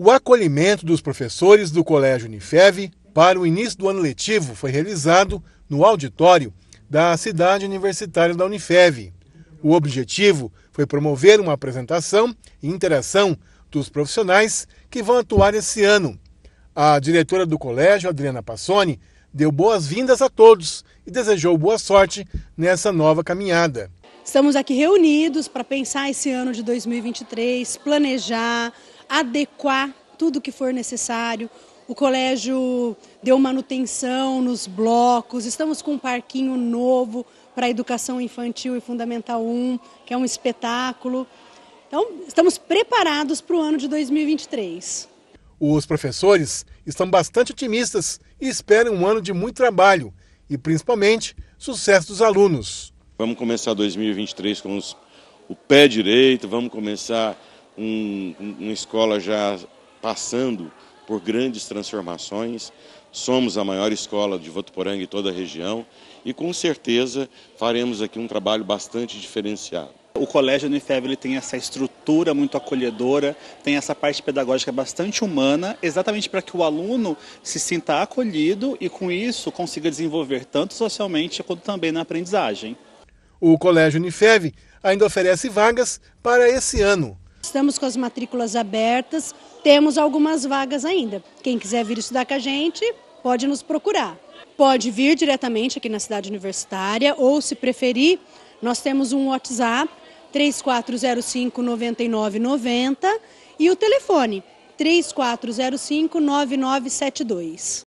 O acolhimento dos professores do Colégio Unifev para o início do ano letivo foi realizado no auditório da cidade universitária da Unifev. O objetivo foi promover uma apresentação e interação dos profissionais que vão atuar esse ano. A diretora do colégio, Adriana Passoni, deu boas-vindas a todos e desejou boa sorte nessa nova caminhada. Estamos aqui reunidos para pensar esse ano de 2023, planejar, adequar tudo que for necessário. O colégio deu manutenção nos blocos, estamos com um parquinho novo para a educação infantil e fundamental 1, que é um espetáculo. Então, estamos preparados para o ano de 2023. Os professores estão bastante otimistas e esperam um ano de muito trabalho e, principalmente, sucesso dos alunos. Vamos começar 2023 com os, o pé direito, vamos começar um, uma escola já passando por grandes transformações. Somos a maior escola de Votuporanga em toda a região e com certeza faremos aqui um trabalho bastante diferenciado. O colégio Unifeb tem essa estrutura muito acolhedora, tem essa parte pedagógica bastante humana, exatamente para que o aluno se sinta acolhido e com isso consiga desenvolver tanto socialmente quanto também na aprendizagem. O colégio Unifeb ainda oferece vagas para esse ano. Estamos com as matrículas abertas, temos algumas vagas ainda. Quem quiser vir estudar com a gente, pode nos procurar. Pode vir diretamente aqui na cidade universitária ou, se preferir, nós temos um WhatsApp 3405 9990 e o telefone 3405 9972.